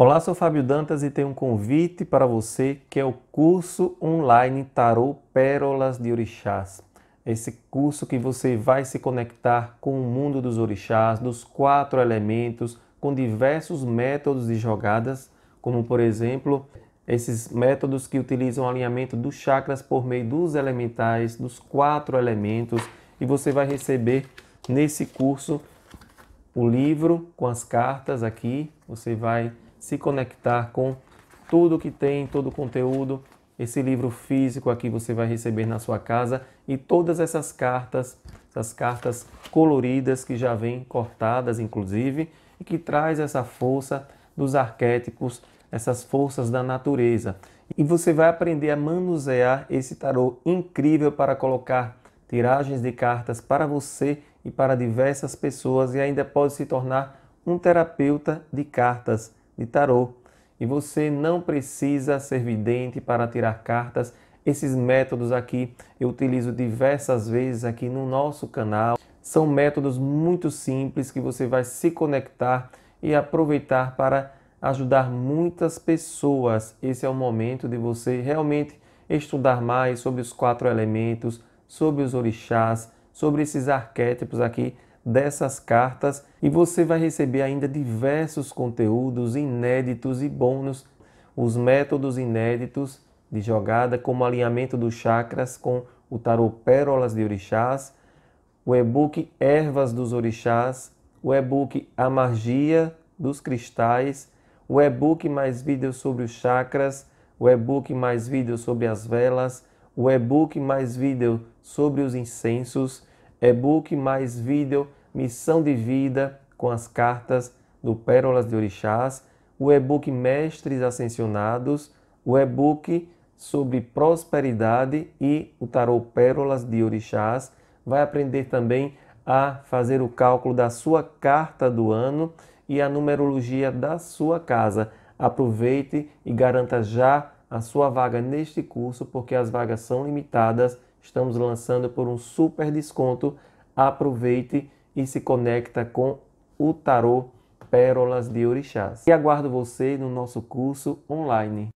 Olá, sou Fábio Dantas e tenho um convite para você que é o curso online Tarô Pérolas de Orixás. Esse curso que você vai se conectar com o mundo dos orixás, dos quatro elementos, com diversos métodos de jogadas, como por exemplo, esses métodos que utilizam o alinhamento dos chakras por meio dos elementais, dos quatro elementos, e você vai receber nesse curso o livro com as cartas aqui, você vai se conectar com tudo que tem, todo o conteúdo. Esse livro físico aqui você vai receber na sua casa e todas essas cartas, essas cartas coloridas que já vêm cortadas, inclusive, e que traz essa força dos arquétipos, essas forças da natureza. E você vai aprender a manusear esse tarô incrível para colocar tiragens de cartas para você e para diversas pessoas e ainda pode se tornar um terapeuta de cartas de tarô. E você não precisa ser vidente para tirar cartas. Esses métodos aqui eu utilizo diversas vezes aqui no nosso canal. São métodos muito simples que você vai se conectar e aproveitar para ajudar muitas pessoas. Esse é o momento de você realmente estudar mais sobre os quatro elementos, sobre os orixás, sobre esses arquétipos aqui dessas cartas e você vai receber ainda diversos conteúdos inéditos e bônus, os métodos inéditos de jogada, como alinhamento dos chakras com o tarô Pérolas de Orixás, o e-book Ervas dos Orixás, o e-book A Magia dos Cristais, o e-book mais vídeos sobre os chakras, o e-book mais vídeos sobre as velas, o e-book mais vídeo sobre os incensos, e-book mais vídeo Missão de Vida com as cartas do Pérolas de Orixás, o e-book Mestres Ascensionados, o e-book sobre prosperidade e o tarô Pérolas de Orixás. Vai aprender também a fazer o cálculo da sua carta do ano e a numerologia da sua casa. Aproveite e garanta já a sua vaga neste curso, porque as vagas são limitadas. Estamos lançando por um super desconto. Aproveite e se conecta com o tarô Pérolas de Orixás. E aguardo você no nosso curso online.